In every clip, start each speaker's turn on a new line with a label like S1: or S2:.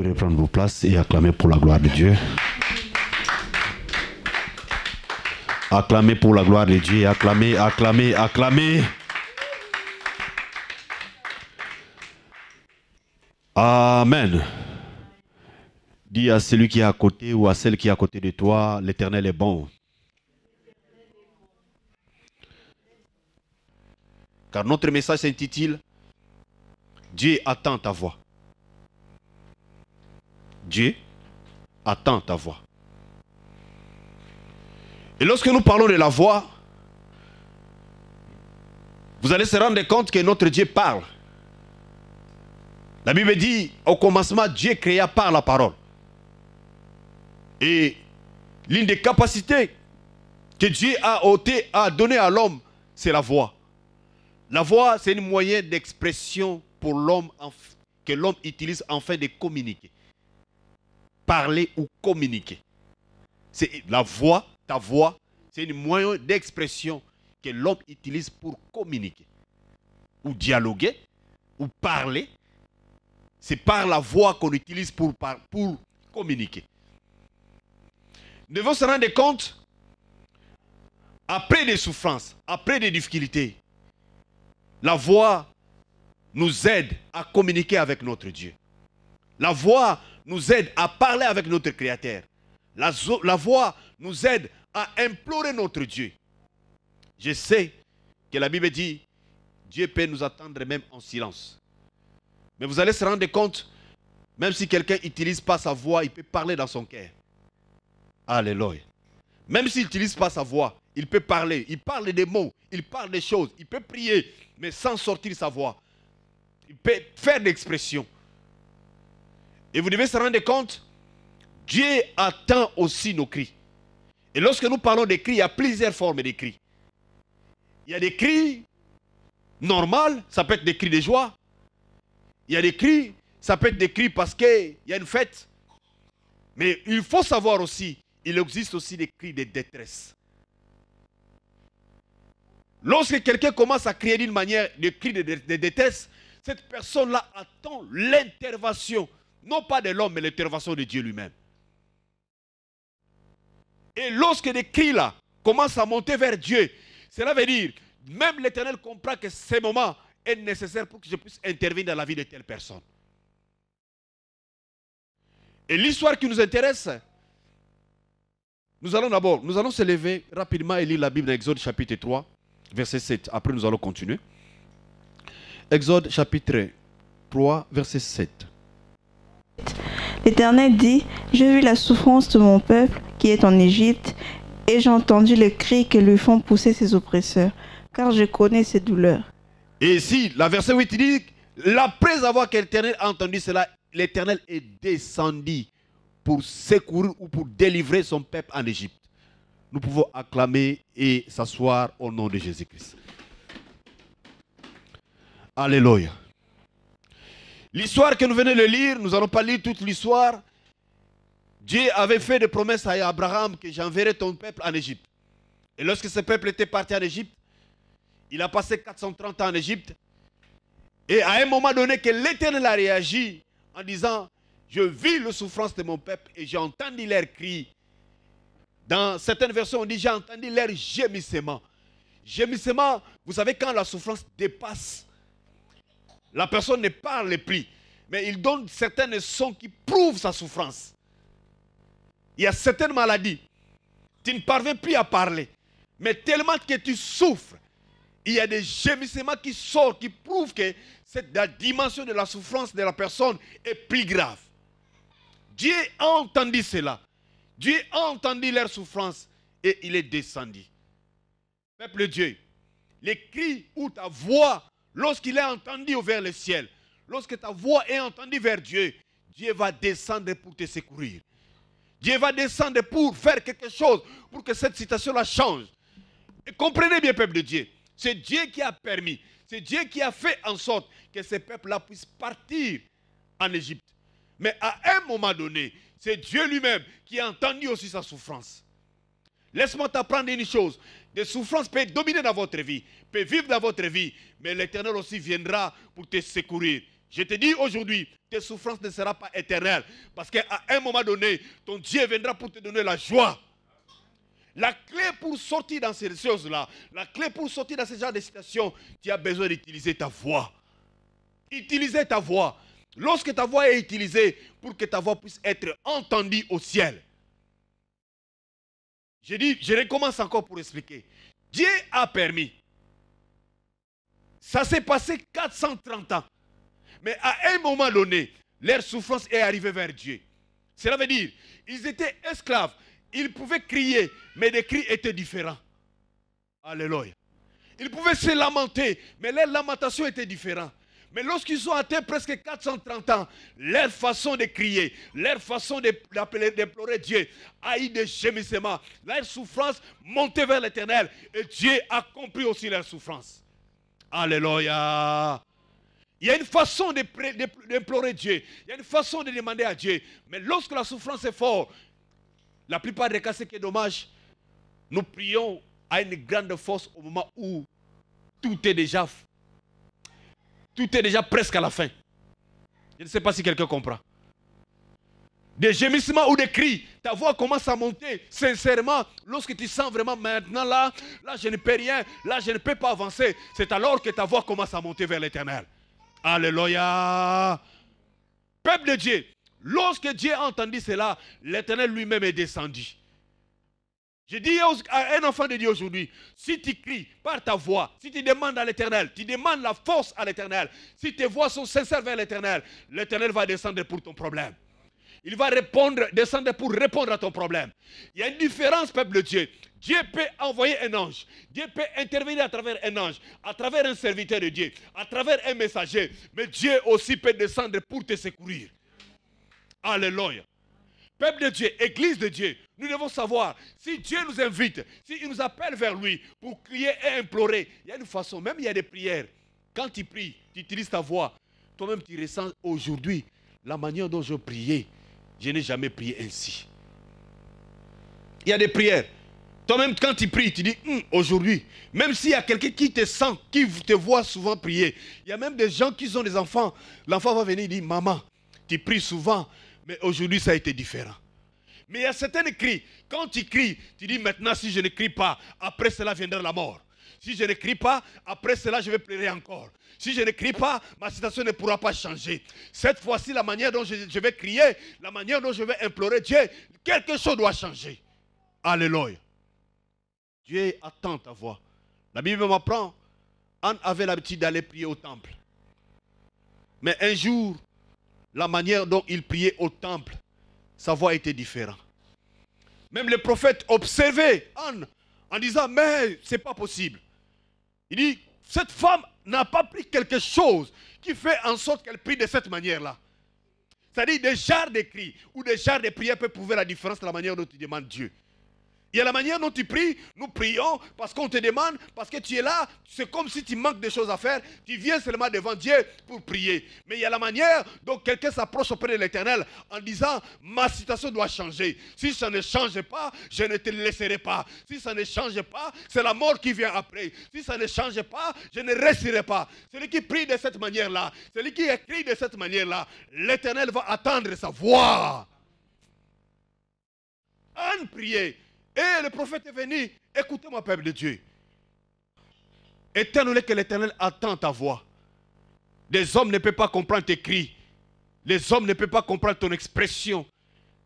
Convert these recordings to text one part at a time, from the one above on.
S1: pouvez prendre vos places et acclamer pour la gloire de Dieu. Acclamer pour la gloire de Dieu. acclamer, acclamer, acclamer. Amen. Dis à celui qui est à côté ou à celle qui est à côté de toi, l'Éternel est bon. Car notre message s'intitule Dieu attend ta voix. Dieu attend ta voix. Et lorsque nous parlons de la voix, vous allez se rendre compte que notre Dieu parle. La Bible dit, au commencement, Dieu créa par la parole. Et l'une des capacités que Dieu a ôté, a donné à l'homme, c'est la voix. La voix, c'est un moyen d'expression pour l'homme que l'homme utilise enfin de communiquer parler ou communiquer. C'est la voix, ta voix, c'est un moyen d'expression que l'homme utilise pour communiquer ou dialoguer ou parler. C'est par la voix qu'on utilise pour, pour communiquer. Nous devons se rendre compte, après des souffrances, après des difficultés, la voix nous aide à communiquer avec notre Dieu. La voix nous aide à parler avec notre Créateur. La, voix nous aide à implorer notre Dieu. Je sais que la Bible dit, Dieu peut nous attendre même en silence. Mais vous allez se rendre compte, même si quelqu'un n'utilise pas sa voix, il peut parler dans son cœur. Alléluia. Même s'il n'utilise pas sa voix, il peut parler. Il parle des mots, il parle des choses, il peut prier, mais sans sortir sa voix. Il peut faire expressions. Et vous devez se rendre compte, Dieu attend aussi nos cris. Et lorsque nous parlons des cris, il y a plusieurs formes de cris. Il y a des cris normaux, ça peut être des cris de joie. Il y a des cris, ça peut être des cris parce qu'il y a une fête. Mais il faut savoir aussi, il existe aussi des cris de détresse. Lorsque quelqu'un commence à crier d'une manière de cris de, détresse, cette personne-là attend l'intervention non pas de l'homme, mais l'intervention de Dieu lui-même. Et lorsque des cris là commencent à monter vers Dieu, cela veut dire, même l'Éternel comprend que ce moment est nécessaire pour que je puisse intervenir dans la vie de telle personne. Et l'histoire qui nous intéresse, nous allons d'abord, nous allons se lever rapidement et lire la Bible d'Exode Exode chapitre 3, verset 7. Après, nous allons continuer. Exode chapitre 3, verset 7. L'Éternel dit, j'ai vu la souffrance de mon peuple qui est en Égypte, et j'ai entendu les cris que lui font pousser ses oppresseurs, car je connais ses douleurs. Et ici, la verset 8 dit, après avoir entendu cela, l'Éternel est descendu pour secourir ou pour délivrer son peuple en Égypte. Nous pouvons acclamer et s'asseoir au nom de Jésus-Christ. Alléluia. L'histoire que nous venons de lire, nous n'allons pas lire toute l'histoire. Dieu avait fait des promesses à Abraham que j'enverrai ton peuple en Égypte. Et lorsque ce peuple était parti en Égypte, il a passé 430 ans en Égypte. Et à un moment donné, que l'Éternel a réagi en disant, je vis la souffrance de mon peuple et j'ai entendu leur cri. Dans certaines versions, on dit, j'ai entendu leur gémissement. Gémissement, vous savez, quand la souffrance dépasse la personne ne parle plus, mais il donne certaines sons qui prouvent sa souffrance. Il y a certaines maladies. Tu ne parviens plus à parler, mais tellement que tu souffres. Il y a des gémissements qui sortent, qui prouvent que cette, la dimension de la souffrance de la personne est plus grave. Dieu a entendu cela. Dieu a entendu leur souffrance et il est descendu. Peuple de Dieu, les cris ou ta voix Lorsqu'il est entendu vers le ciel, lorsque ta voix est entendue vers Dieu, Dieu va descendre pour te secourir. Dieu va descendre pour faire quelque chose, pour que cette situation-là change. Et comprenez bien, peuple de Dieu, c'est Dieu qui a permis, c'est Dieu qui a fait en sorte que ce peuple-là puisse partir en Égypte. Mais à un moment donné, c'est Dieu lui-même qui a entendu aussi sa souffrance. Laisse-moi t'apprendre une chose des souffrances peuvent dominer dans votre vie, peuvent vivre dans votre vie, mais l'Éternel aussi viendra pour te secourir. Je te dis aujourd'hui, tes souffrances ne seront pas éternelles, parce qu'à un moment donné, ton Dieu viendra pour te donner la joie. La clé pour sortir dans ces choses-là, la clé pour sortir dans ces genre de situations, tu as besoin d'utiliser ta voix. Utiliser ta voix. Lorsque ta voix est utilisée, pour que ta voix puisse être entendue au ciel, je je recommence encore pour expliquer. Dieu a permis. Ça s'est passé 430 ans. Mais à un moment donné, leur souffrance est arrivée vers Dieu. Cela veut dire, ils étaient esclaves. Ils pouvaient crier, mais les cris étaient différents. Alléluia. Ils pouvaient se lamenter, mais leur lamentations étaient différentes. Mais lorsqu'ils ont atteint presque 430 ans, leur façon de crier, leur façon d'appeler, d'implorer Dieu a eu des gémissements. Leur souffrance montait vers l'éternel et Dieu a compris aussi leur souffrance. Alléluia. Il y a une façon d'implorer Dieu. Il y a une façon de demander à Dieu. Mais lorsque la souffrance est forte, la plupart des cas, c'est que dommage, nous prions à une grande force au moment où tout est déjà tout est déjà presque à la fin. Je ne sais pas si quelqu'un comprend. Des gémissements ou des cris, ta voix commence à monter sincèrement lorsque tu sens vraiment maintenant là, là je ne peux rien, là je ne peux pas avancer. C'est alors que ta voix commence à monter vers l'éternel. Alléluia. Peuple de Dieu, lorsque Dieu a entendu cela, l'éternel lui-même est descendu. Je dis à un enfant de Dieu aujourd'hui, si tu cries par ta voix, si tu demandes à l'éternel, tu demandes la force à l'éternel, si tes voix sont sincères vers l'éternel, l'éternel va descendre pour ton problème. Il va répondre, descendre pour répondre à ton problème. Il y a une différence, peuple de Dieu. Dieu peut envoyer un ange. Dieu peut intervenir à travers un ange, à travers un serviteur de Dieu, à travers un messager. Mais Dieu aussi peut descendre pour te secourir. Alléluia. Peuple de Dieu, Église de Dieu, nous devons savoir, si Dieu nous invite, s'il Il nous appelle vers lui pour crier et implorer, il y a une façon, même il y a des prières. Quand tu pries, tu utilises ta voix. Toi-même, tu ressens aujourd'hui la manière dont je priais. Je n'ai jamais prié ainsi. Il y a des prières. Toi-même, quand tu pries, tu dis, hum, aujourd'hui, même s'il y a quelqu'un qui te sent, qui te voit souvent prier, il y a même des gens qui ont des enfants. L'enfant va venir, il dit, maman, tu pries souvent. Mais aujourd'hui, ça a été différent. Mais il y a certains cris. Quand tu cries, tu dis maintenant, si je ne crie pas, après cela viendra la mort. Si je ne crie pas, après cela, je vais pleurer encore. Si je ne crie pas, ma situation ne pourra pas changer. Cette fois-ci, la manière dont je, je, vais crier, la manière dont je vais implorer Dieu, quelque chose doit changer. Alléluia. Dieu attend ta voix. La Bible m'apprend, Anne avait l'habitude d'aller prier au temple. Mais un jour, la manière dont il priait au temple, sa voix était différente. Même les prophètes observaient Anne en disant Mais c'est pas possible. Il dit Cette femme n'a pas pris quelque chose qui fait en sorte qu'elle prie de cette manière-là. C'est-à-dire des chars de cris ou des chars de prières peuvent prouver la différence de la manière dont tu demandes Dieu. Il y a la manière dont tu pries. Nous prions parce qu'on te demande, parce que tu es là. C'est comme si tu manques des choses à faire. Tu viens seulement devant Dieu pour prier. Mais il y a la manière dont quelqu'un s'approche auprès de l'Éternel en disant, ma situation doit changer. Si ça ne change pas, je ne te laisserai pas. Si ça ne change pas, c'est la mort qui vient après. Si ça ne change pas, je ne resterai pas. Celui qui prie de cette manière-là, celui qui écrit de cette manière-là, l'Éternel va attendre sa voix. Un prier eh, le prophète est venu. Écoutez-moi, peuple de Dieu. Éternel que l'éternel attend ta voix, Des hommes ne peuvent pas comprendre tes cris. Les hommes ne peuvent pas comprendre ton expression.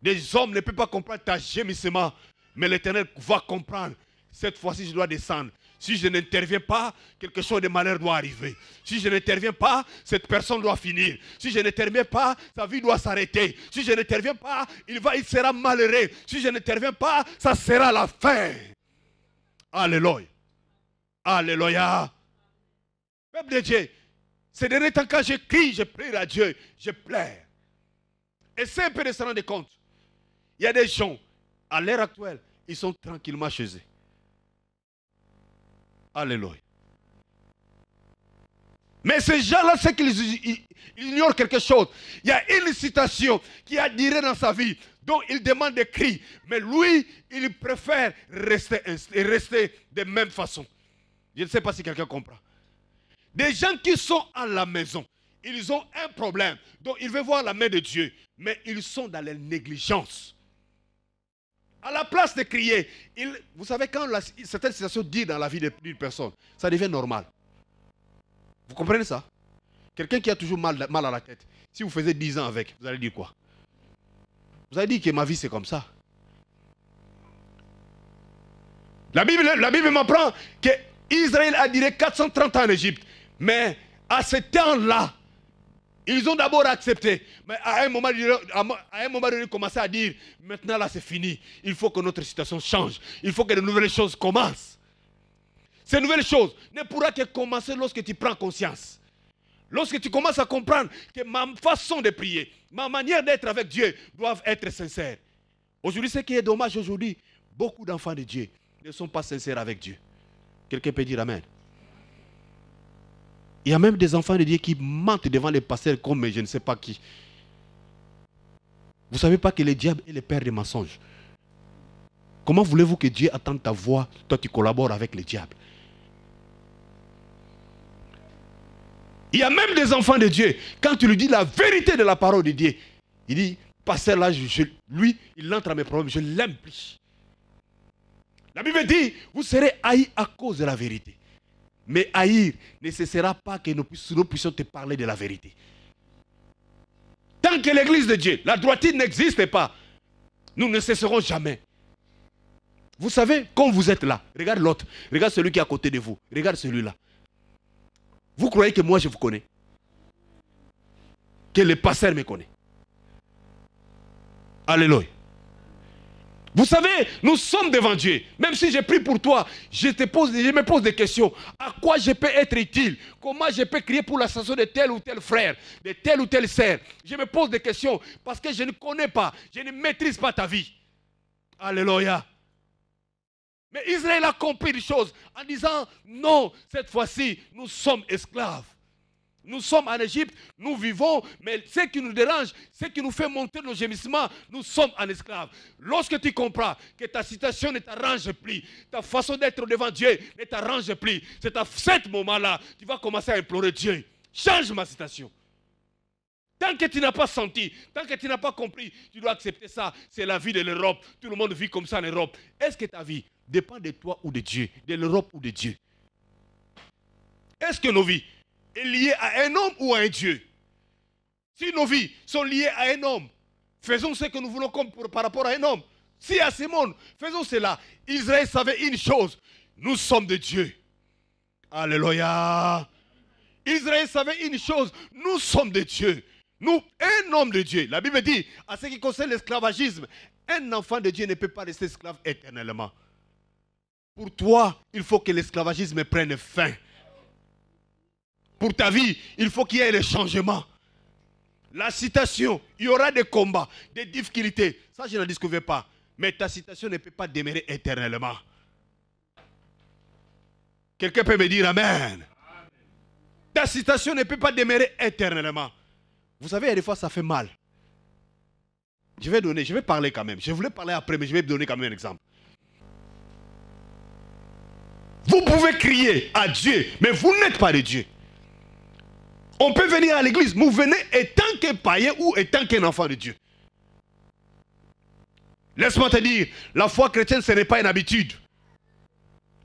S1: Des hommes ne peuvent pas comprendre ta gémissement. Mais l'éternel va comprendre. Cette fois-ci, je dois descendre. Si je n'interviens pas, quelque chose de malheur doit arriver. Si je n'interviens pas, cette personne doit finir. Si je n'interviens pas, sa vie doit s'arrêter. Si je n'interviens pas, il, va, il sera malheureux. Si je n'interviens pas, ça sera la fin. Alléluia. Alléluia. Peuple de Dieu, c'est derniers temps, quand je crie, je prie à Dieu, je pleure. Et c'est un peu de se rendre compte. Il y a des gens, à l'heure actuelle, ils sont tranquillement chez eux. Alléluia. Mais ces gens-là, c'est qu'ils ignorent quelque chose. Il y a une citation qui a duré dans sa vie, dont il demande des cris. Mais lui, il préfère rester, rester de même façon. Je ne sais pas si quelqu'un comprend. Des gens qui sont à la maison, ils ont un problème. dont ils veulent voir la main de Dieu. Mais ils sont dans la négligence. À la place de crier, vous savez, quand certaines situations disent dans la vie d'une personne, ça devient normal. Vous comprenez ça Quelqu'un qui a toujours mal, mal à la tête, si vous faisiez 10 ans avec, vous allez dire quoi Vous allez dire que ma vie c'est comme ça. La Bible, la Bible m'apprend que Israël a duré 430 ans en Égypte. Mais à ce temps-là, ils ont d'abord accepté, mais à un, moment, à un moment commencé à dire, maintenant là c'est fini, il faut que notre situation change, il faut que de nouvelles choses commencent. Ces nouvelles choses ne pourront que commencer lorsque tu prends conscience. Lorsque tu commences à comprendre que ma façon de prier, ma manière d'être avec Dieu doivent être sincères. Aujourd'hui, ce qui est dommage aujourd'hui, beaucoup d'enfants de Dieu ne sont pas sincères avec Dieu. Quelqu'un peut dire Amen. Il y a même des enfants de Dieu qui mentent devant les pasteurs comme je ne sais pas qui. Vous ne savez pas que le diable est le père des mensonges. Comment voulez-vous que Dieu attende ta voix Toi, tu collabores avec le diable. Il y a même des enfants de Dieu. Quand tu lui dis la vérité de la parole de Dieu, il dit, pasteur là, lui, il entre à mes problèmes, je l'implique. La Bible dit, vous serez haïs à cause de la vérité. Mais haïr ne cessera pas que nous, puissions te parler de la vérité. Tant que l'église de Dieu, la droitine n'existe pas, nous ne cesserons jamais. Vous savez, quand vous êtes là, regarde l'autre, regarde celui qui est à côté de vous, regarde celui-là. Vous croyez que moi je vous connais Que le pasteur me connaît Alléluia. Vous savez, nous sommes devant Dieu. Même si je prie pour toi, je, te pose, me pose des questions. À quoi je peux être utile Comment je peux crier pour l'ascension de tel ou tel frère, de tel ou tel sœur Je me pose des questions parce que je ne connais pas, je ne maîtrise pas ta vie. Alléluia. Mais Israël a compris les choses en disant, non, cette fois-ci, nous sommes esclaves. Nous sommes en Égypte, nous vivons, mais ce qui nous dérange, ce qui nous fait monter nos gémissements, nous sommes en esclaves. Lorsque tu comprends que ta situation ne t'arrange plus, ta façon d'être devant Dieu ne t'arrange plus, c'est à ce moment-là que tu vas commencer à implorer Dieu. Change ma situation. Tant que tu n'as pas senti, tant que tu n'as pas compris, tu dois accepter ça. C'est la vie de l'Europe. Tout le monde vit comme ça en Europe. Est-ce que ta vie dépend de toi ou de Dieu, de l'Europe ou de Dieu Est-ce que nos vies est lié à un homme ou à un Dieu. Si nos vies sont liées à un homme, faisons ce que nous voulons comme par rapport à un homme. Si à Simon, faisons cela. Israël savait une chose, nous sommes de Dieu. Alléluia. Israël savait une chose, nous sommes de Dieu. Nous, un homme de Dieu. La Bible dit, à ce qui concerne l'esclavagisme, un enfant de Dieu ne peut pas rester esclave éternellement. Pour toi, il faut que l'esclavagisme prenne fin pour ta vie, il faut qu'il y ait le changement. La citation, il y aura des combats, des difficultés. Ça, je ne la découvrais pas. Mais ta citation ne peut pas demeurer éternellement. Quelqu'un peut me dire Amen. Ta citation ne peut pas demeurer éternellement. Vous savez, des fois, ça fait mal. Je vais donner, je vais parler quand même. Je voulais parler après, mais je vais donner quand même un exemple. Vous pouvez crier à Dieu, mais vous n'êtes pas de Dieu. On peut venir à l'église, vous venez étant qu'un païen ou étant qu'un enfant de Dieu. Laisse-moi te dire, la foi chrétienne, ce n'est pas une habitude.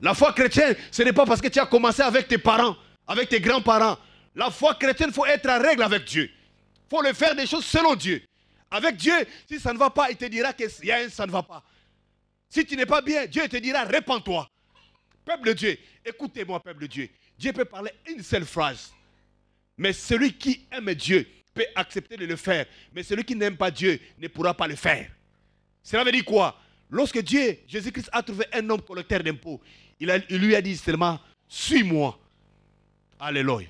S1: La foi chrétienne, ce n'est pas parce que tu as commencé avec tes parents, avec tes grands-parents. La foi chrétienne, il faut être en règle avec Dieu. Il faut le faire des choses selon Dieu. Avec Dieu, si ça ne va pas, il te dira que hein, ça ne va pas. Si tu n'es pas bien, Dieu te dira, répands-toi. Peuple de Dieu, écoutez-moi, peuple de Dieu. Dieu peut parler une seule phrase. Mais celui qui aime Dieu peut accepter de le faire. Mais celui qui n'aime pas Dieu ne pourra pas le faire. Cela veut dire quoi Lorsque Dieu, Jésus-Christ, a trouvé un homme collecteur d'impôts, il, il, lui a dit seulement, suis-moi. Alléluia.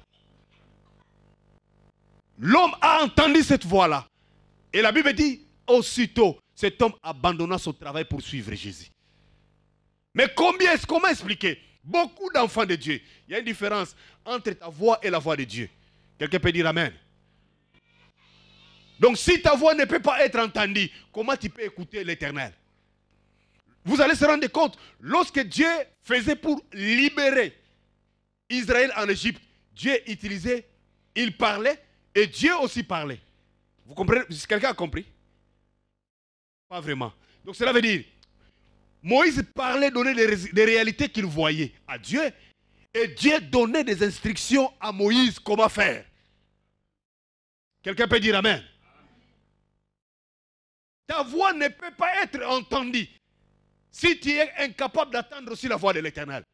S1: L'homme a entendu cette voix-là. Et la Bible dit, aussitôt, cet homme abandonna son travail pour suivre Jésus. Mais combien, comment expliquer Beaucoup d'enfants de Dieu. Il y a une différence entre ta voix et la voix de Dieu. Quelqu'un peut dire Amen. Donc si ta voix ne peut pas être entendue, comment tu peux écouter l'Éternel Vous allez se rendre compte, lorsque Dieu faisait pour libérer Israël en Égypte, Dieu utilisait, il parlait et Dieu aussi parlait. Vous comprenez Quelqu'un a compris Pas vraiment. Donc cela veut dire, Moïse parlait, donnait des réalités qu'il voyait à Dieu et Dieu donnait des instructions à Moïse comment faire. Quelqu'un peut dire Amen. Ta voix ne peut pas être entendue si tu es incapable d'attendre aussi la voix de l'Éternel.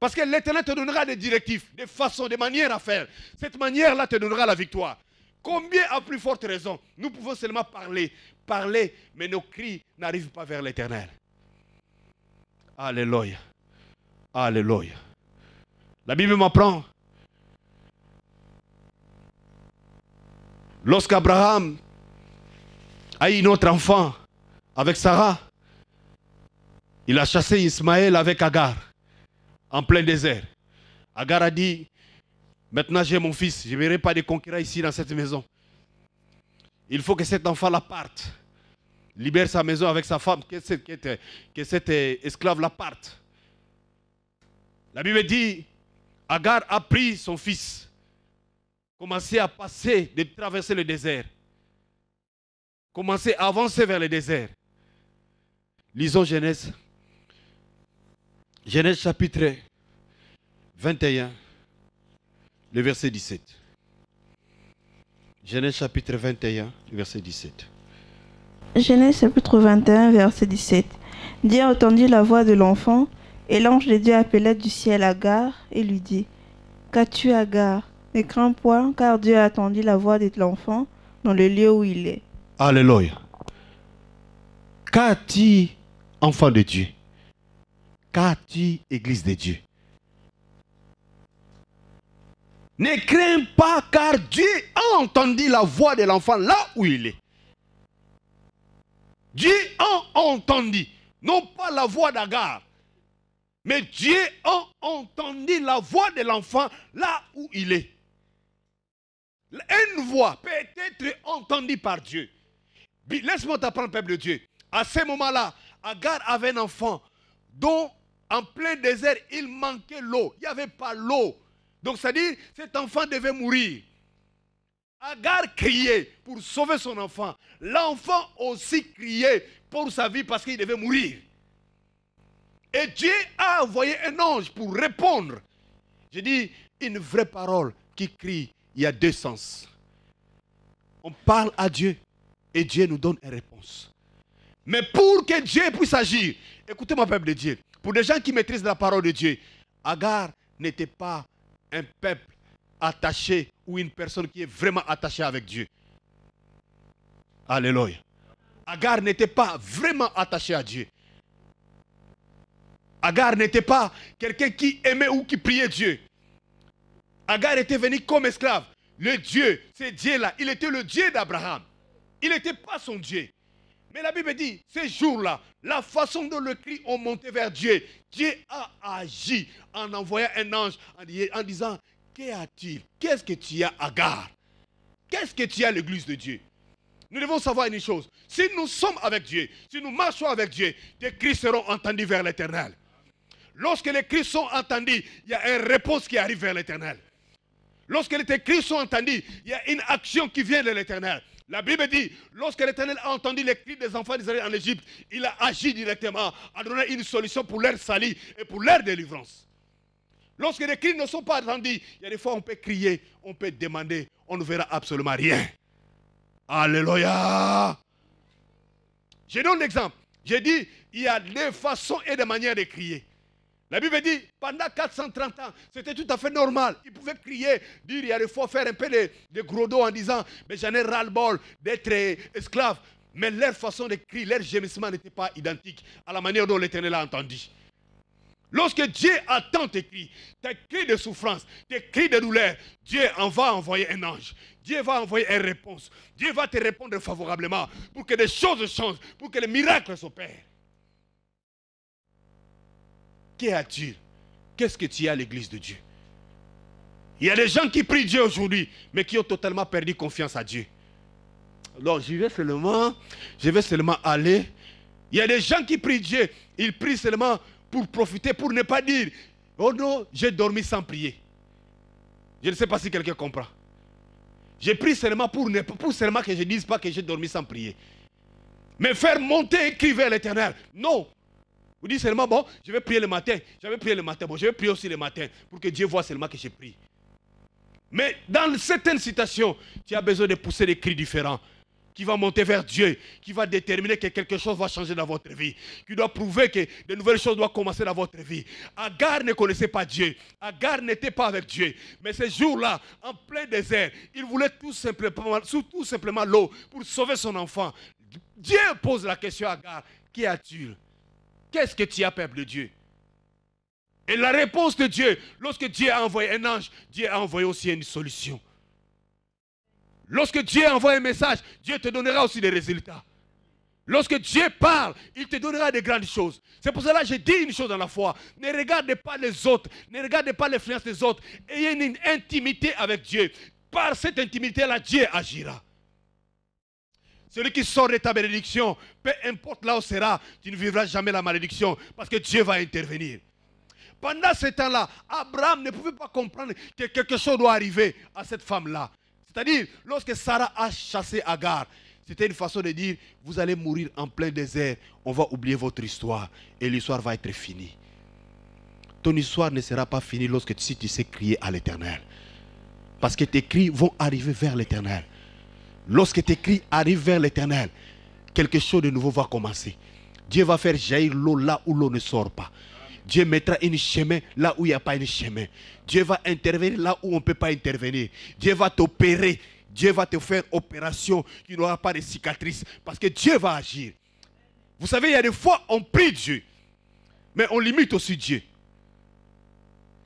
S1: Parce que l'Éternel te donnera des directives, des façons, des manières à faire. Cette manière-là te donnera la victoire. Combien à plus forte raison Nous pouvons seulement parler, parler, mais nos cris n'arrivent pas vers l'Éternel. Alléluia. Alléluia. La Bible m'apprend Lorsqu'Abraham a eu autre enfant avec Sarah, il a chassé Ismaël avec Agar en plein désert. Agar a dit, maintenant j'ai mon fils, je ne verrai pas de conquérants ici dans cette maison. Il faut que cet enfant la parte. Libère sa maison avec sa femme, que cet, que euh, esclave la parte. La Bible dit, Agar a pris son fils Commencez à passer, de traverser le désert. Commencez à avancer vers le désert. Lisons Genèse. Genèse chapitre 21, le verset 17. Genèse chapitre 21, verset 17. Genèse chapitre 21, verset 17. Dieu entendit la voix de l'enfant, et l'ange de Dieu appela du ciel Agar et lui dit Qu'as-tu, Agar ne crains point, car Dieu a attendu la voix de l'enfant dans le lieu où il est. Alléluia. Qu'as-tu, enfant de Dieu Qu'as-tu, église de Dieu Ne crains pas, car Dieu a entendu la voix de l'enfant là où il est. Dieu a entendu, non pas la voix d'Agar, mais Dieu a entendu la voix de l'enfant là où il est. Une voix peut être entendue par Dieu. Laisse-moi t'apprendre, peuple de Dieu. À ce moment-là, Agar avait un enfant dont, en plein désert, il manquait l'eau. Il n'y avait pas l'eau. Donc, c'est-à-dire, cet enfant devait mourir. Agar criait pour sauver son enfant. L'enfant aussi criait pour sa vie parce qu'il devait mourir. Et Dieu a envoyé un ange pour répondre. Je dis, une vraie parole qui crie il y a deux sens. On parle à Dieu et Dieu nous donne une réponse. Mais pour que Dieu puisse agir, écoutez moi peuple de Dieu, pour des gens qui maîtrisent la parole de Dieu, Agar n'était pas un peuple attaché ou une personne qui est vraiment attachée avec Dieu. Alléluia. Agar n'était pas vraiment attaché à Dieu. Agar n'était pas quelqu'un qui aimait ou qui priait Dieu. Agar était venu comme esclave. Le Dieu, ce Dieu-là, il était le Dieu d'Abraham. Il n'était pas son Dieu. Mais la Bible dit, ces jours-là, la façon dont le cri ont monté vers Dieu, Dieu a agi en envoyant un ange en disant, quas Qu'est-ce que tu as, Agar Qu'est-ce que tu as, l'église de Dieu Nous devons savoir une chose. Si nous sommes avec Dieu, si nous marchons avec Dieu, tes cris seront entendus vers l'éternel. Lorsque les cris sont entendus, il y a une réponse qui arrive vers l'éternel. Lorsque les cris sont entendus, il y a une action qui vient de l'Éternel. La Bible dit, lorsque l'Éternel a entendu les cris des enfants d'Israël en Égypte, il a agi directement, a donné une solution pour leur salut et pour leur délivrance. Lorsque les cris ne sont pas entendus, il y a des fois on peut crier, on peut demander, on ne verra absolument rien. Alléluia. Je donne l'exemple. J'ai dit, il y a deux façons et des manières de crier. La Bible dit, pendant 430 ans, c'était tout à fait normal. Ils pouvaient crier, dire, il y a des fois faire un peu de, gros dos en disant, mais j'en ai ras-le-bol d'être euh, esclave. Mais leur façon de crier, leur gémissement n'était pas identique à la manière dont l'Éternel a entendu. Lorsque Dieu entend tes cris, tes cris de souffrance, tes cris de douleur, Dieu en va envoyer un ange. Dieu va envoyer une réponse. Dieu va te répondre favorablement pour que les choses changent, pour que les miracles s'opèrent à Dieu Qu'est-ce que tu as à l'église de Dieu Il y a des gens qui prient Dieu aujourd'hui, mais qui ont totalement perdu confiance à Dieu. Alors je vais seulement, je vais seulement aller. Il y a des gens qui prient Dieu, ils prient seulement pour profiter, pour ne pas dire, oh non, j'ai dormi sans prier. Je ne sais pas si quelqu'un comprend. J'ai pris seulement pour, ne, pour seulement que je dise pas que j'ai dormi sans prier. Mais faire monter et crier à l'éternel. Non, vous dites seulement, bon, je vais prier le matin, je vais prier le matin, bon, je vais prier aussi le matin pour que Dieu voit seulement que j'ai prié. Mais dans certaines situations, tu as besoin de pousser des cris différents qui vont monter vers Dieu, qui va déterminer que quelque chose va changer dans votre vie, qui doit prouver que de nouvelles choses doivent commencer dans votre vie. Agar ne connaissait pas Dieu, Agar n'était pas avec Dieu, mais ce jour là en plein désert, il voulait tout simplement, tout simplement l'eau pour sauver son enfant. Dieu pose la question à Agar, qui as tu Qu'est-ce que tu as, peuple de Dieu Et la réponse de Dieu, lorsque Dieu a envoyé un ange, Dieu a envoyé aussi une solution. Lorsque Dieu envoie un message, Dieu te donnera aussi des résultats. Lorsque Dieu parle, il te donnera de grandes choses. C'est pour cela que je dis une chose dans la foi. Ne regardez pas les autres, ne regardez pas l'influence des autres. Ayez une intimité avec Dieu. Par cette intimité-là, Dieu agira. Celui qui sort de ta bénédiction, peu importe là où sera, tu ne vivras jamais la malédiction parce que Dieu va intervenir. Pendant ce temps-là, Abraham ne pouvait pas comprendre que quelque chose doit arriver à cette femme-là. C'est-à-dire, lorsque Sarah a chassé Agar, c'était une façon de dire, vous allez mourir en plein désert, on va oublier votre histoire et l'histoire va être finie. Ton histoire ne sera pas finie lorsque si tu sais crier à l'éternel. Parce que tes cris vont arriver vers l'éternel lorsque tes cris arrivent vers l'éternel, quelque chose de nouveau va commencer. Dieu va faire jaillir l'eau là où l'eau ne sort pas. Dieu mettra une chemin là où il n'y a pas une chemin. Dieu va intervenir là où on ne peut pas intervenir. Dieu va t'opérer. Dieu va te faire opération. qui n'aura pas de cicatrices parce que Dieu va agir. Vous savez, il y a des fois, on prie Dieu, mais on limite aussi Dieu.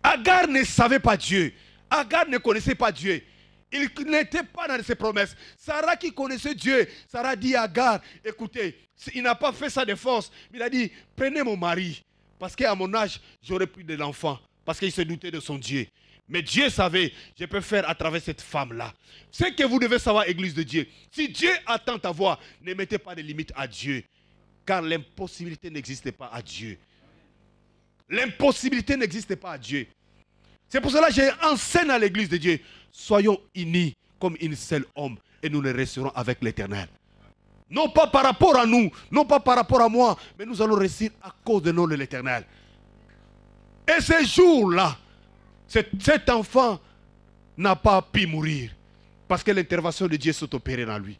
S1: Agar ne savait pas Dieu. Agar ne connaissait pas Dieu. Il n'était pas dans ses promesses. Sarah qui connaissait Dieu, Sarah dit à Agar, écoutez, il n'a pas fait ça de force. Il a dit, prenez mon mari, parce qu'à mon âge, j'aurais pris de l'enfant, parce qu'il se doutait de son Dieu. Mais Dieu savait, je peux faire à travers cette femme-là. Ce que vous devez savoir, Église de Dieu, si Dieu attend ta voix, ne mettez pas de limites à Dieu, car l'impossibilité n'existe pas à Dieu. L'impossibilité n'existe pas à Dieu. C'est pour cela que j'ai enseigné à l'Église de Dieu soyons unis comme une seul homme et nous le resterons avec l'éternel. Non pas par rapport à nous, non pas par rapport à moi, mais nous allons rester à cause de nous de l'éternel. Et ce jour-là, cet enfant n'a pas pu mourir parce que l'intervention de Dieu s'est opérée dans lui.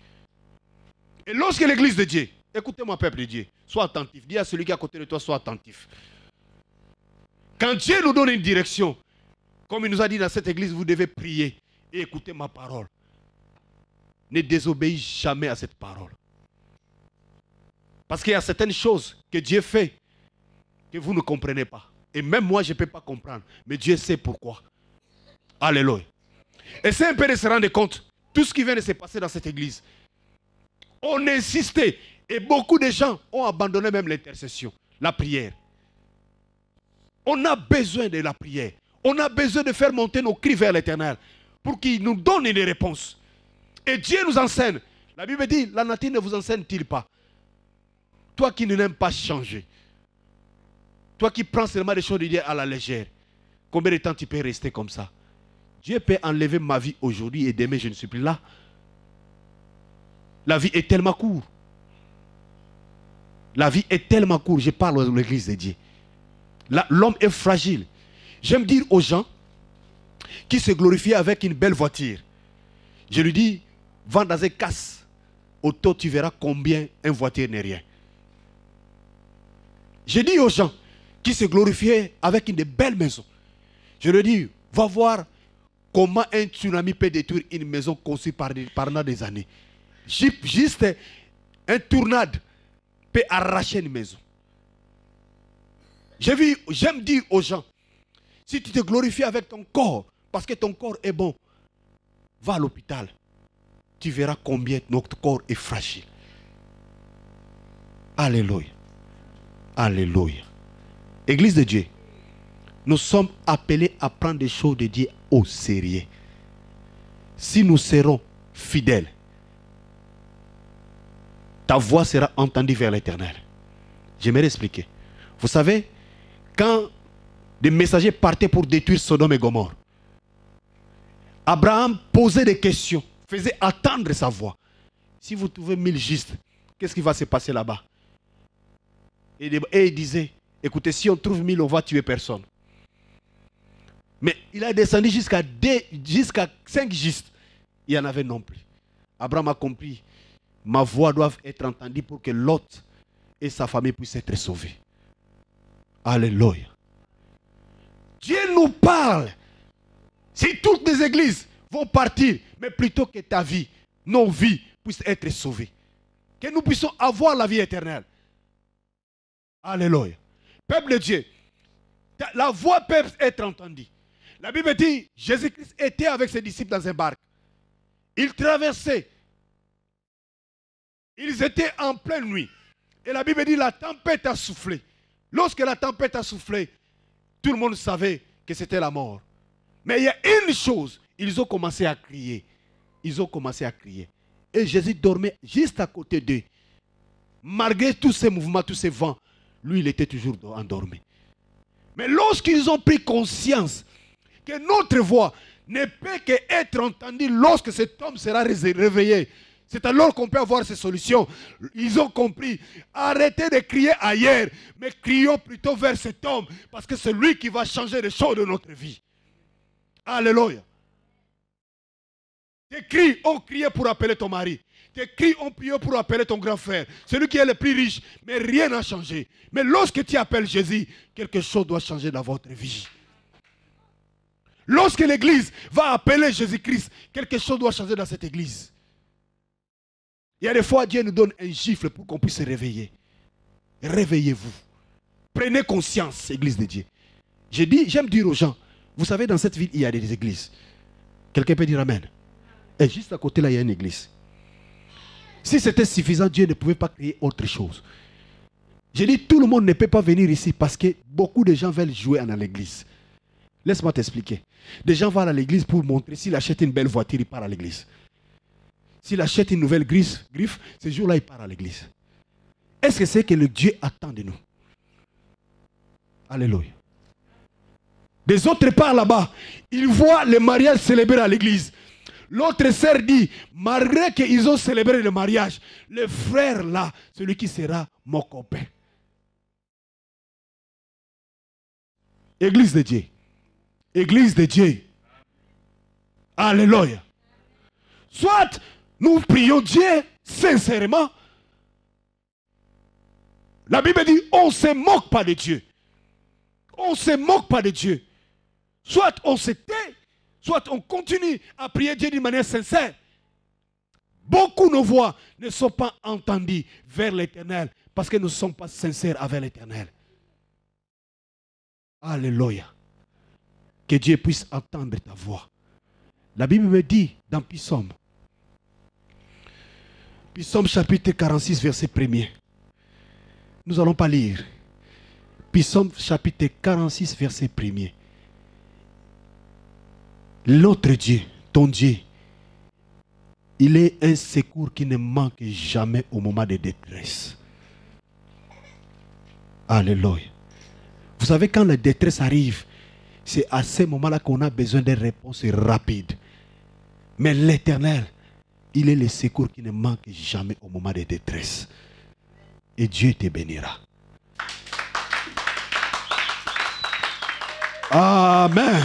S1: Et lorsque l'église de Dieu, écoutez-moi peuple de Dieu, sois attentif, dis à celui qui est à côté de toi, sois attentif. Quand Dieu nous donne une direction, comme il nous a dit dans cette église, vous devez prier et écouter ma parole. Ne désobéis jamais à cette parole. Parce qu'il y a certaines choses que Dieu fait que vous ne comprenez pas. Et même moi, je ne peux pas comprendre. Mais Dieu sait pourquoi. Alléluia. Essayez un peu de se rendre compte tout ce qui vient de se passer dans cette église. On insistait et beaucoup de gens ont abandonné même l'intercession, la prière. On a besoin de la prière. On a besoin de faire monter nos cris vers l'éternel pour qu'il nous donne une réponses. Et Dieu nous enseigne. La Bible dit, la nature ne vous enseigne-t-il pas Toi qui ne n'aimes pas changer, toi qui prends seulement les choses de Dieu à la légère, combien de temps tu peux rester comme ça Dieu peut enlever ma vie aujourd'hui et demain je ne suis plus là. La vie est tellement courte. La vie est tellement courte. Je parle de l'église de Dieu. L'homme est fragile. J'aime dire aux gens qui se glorifient avec une belle voiture, je lui dis, vends dans un casse auto, tu verras combien une voiture n'est rien. Je dis aux gens qui se glorifient avec une belle maison, je leur dis, va voir comment un tsunami peut détruire une maison construite pendant des années. Juste un tournade peut arracher une maison. J'aime dire aux gens si tu te glorifies avec ton corps, parce que ton corps est bon, va à l'hôpital. Tu verras combien notre corps est fragile. Alléluia. Alléluia. Église de Dieu, nous sommes appelés à prendre des choses de Dieu au sérieux. Si nous serons fidèles, ta voix sera entendue vers l'éternel. J'aimerais expliquer. Vous savez, quand des messagers partaient pour détruire Sodome et Gomorre. Abraham posait des questions, faisait attendre sa voix. Si vous trouvez mille justes, qu'est-ce qui va se passer là-bas et, il disait, écoutez, si on trouve mille, on va tuer personne. Mais il a descendu jusqu'à cinq justes. Il n'y en avait non plus. Abraham a compris, ma voix doit être entendue pour que Lot et sa famille puissent être sauvés. Alléluia. Dieu nous parle. Si toutes les églises vont partir, mais plutôt que ta vie, nos vies puissent être sauvées. Que nous puissions avoir la vie éternelle. Alléluia. Peuple de Dieu, la voix peut être entendue. La Bible dit, Jésus-Christ était avec ses disciples dans un barque. Ils traversaient. Ils étaient en pleine nuit. Et la Bible dit, la tempête a soufflé. Lorsque la tempête a soufflé, tout le monde savait que c'était la mort. Mais il y a une chose, ils ont commencé à crier. Ils ont commencé à crier. Et Jésus dormait juste à côté d'eux. Malgré tous ces mouvements, tous ces vents, lui, il était toujours endormi. Mais lorsqu'ils ont pris conscience que notre voix ne peut qu'être entendue lorsque cet homme sera réveillé, c'est alors qu'on peut avoir ces solutions. Ils ont compris. Arrêtez de crier ailleurs, mais crions plutôt vers cet homme, parce que c'est lui qui va changer les choses de notre vie. Alléluia. Tes cris ont crié pour appeler ton mari. Tes cris ont prié pour appeler ton grand frère, celui qui est le plus riche, mais rien n'a changé. Mais lorsque tu appelles Jésus, quelque chose doit changer dans votre vie. Lorsque l'Église va appeler Jésus-Christ, quelque chose doit changer dans cette Église. Il y a des fois, Dieu nous donne un gifle pour qu'on puisse se réveiller. Réveillez-vous. Prenez conscience, Église de Dieu. Je dis, j'aime dire aux gens, vous savez, dans cette ville, il y a des églises. Quelqu'un peut dire Amen. Et juste à côté, là, il y a une église. Si c'était suffisant, Dieu ne pouvait pas créer autre chose. J'ai dit, tout le monde ne peut pas venir ici parce que beaucoup de gens veulent jouer dans l'église. Laisse-moi t'expliquer. Des gens vont à l'église pour montrer, s'il achète une belle voiture, il part à l'église. S'il achète une nouvelle griffe, griffe ce jour-là, il part à l'église. Est-ce que c'est que le Dieu attend de nous Alléluia. Des autres partent là-bas. Ils voient le mariage célébré à l'église. L'autre sœur dit, malgré qu'ils ont célébré le mariage, le frère là, celui qui sera mon copain. Église de Dieu. Église de Dieu. Alléluia. Soit nous prions Dieu sincèrement. La Bible dit, on ne se moque pas de Dieu. On ne se moque pas de Dieu. Soit on se tait, soit on continue à prier Dieu d'une manière sincère. Beaucoup nos voix ne sont pas entendues vers l'éternel parce que nous ne sommes pas sincères avec l'éternel. Alléluia. Que Dieu puisse entendre ta voix. La Bible me dit dans Psaume Psaume chapitre 46, verset 1 Nous n'allons pas lire. Psaume chapitre 46, verset 1 L'autre Dieu, ton Dieu, il est un secours qui ne manque jamais au moment de détresse. Alléluia. Vous savez, quand la détresse arrive, c'est à ce moment-là qu'on a besoin de réponses rapides. Mais l'éternel, il est le secours qui ne manque jamais au moment de détresse. Et Dieu te bénira. Amen.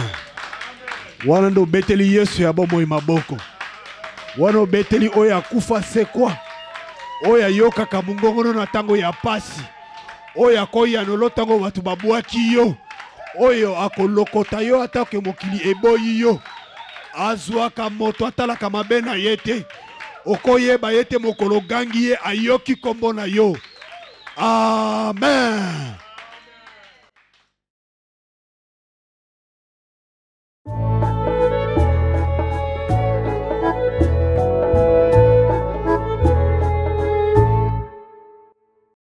S1: Wanando beteli Yesu ya bomo imaboko. Wano beteli oya kufa sekwa. Oya yoka kamungongono na tango ya pasi. Oya koya lo tango watu babwaki kiyo. Oyo akolokota yo ata mokili eboyi yo. azwaka moto atalaka mabe na ye te okoyeba ye te mokolo ogangi ye ayoki nkombo na yo amen